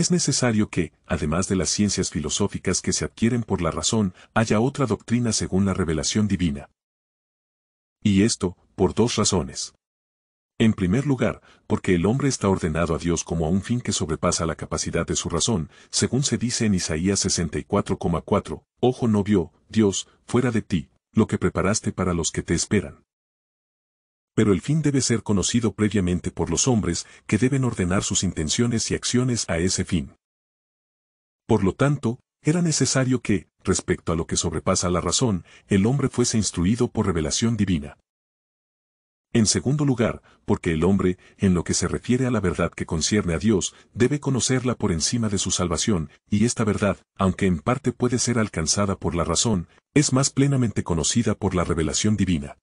Es necesario que, además de las ciencias filosóficas que se adquieren por la razón, haya otra doctrina según la revelación divina. Y esto, por dos razones. En primer lugar, porque el hombre está ordenado a Dios como a un fin que sobrepasa la capacidad de su razón, según se dice en Isaías 64,4, Ojo no vio, Dios, fuera de ti, lo que preparaste para los que te esperan pero el fin debe ser conocido previamente por los hombres que deben ordenar sus intenciones y acciones a ese fin. Por lo tanto, era necesario que, respecto a lo que sobrepasa la razón, el hombre fuese instruido por revelación divina. En segundo lugar, porque el hombre, en lo que se refiere a la verdad que concierne a Dios, debe conocerla por encima de su salvación, y esta verdad, aunque en parte puede ser alcanzada por la razón, es más plenamente conocida por la revelación divina.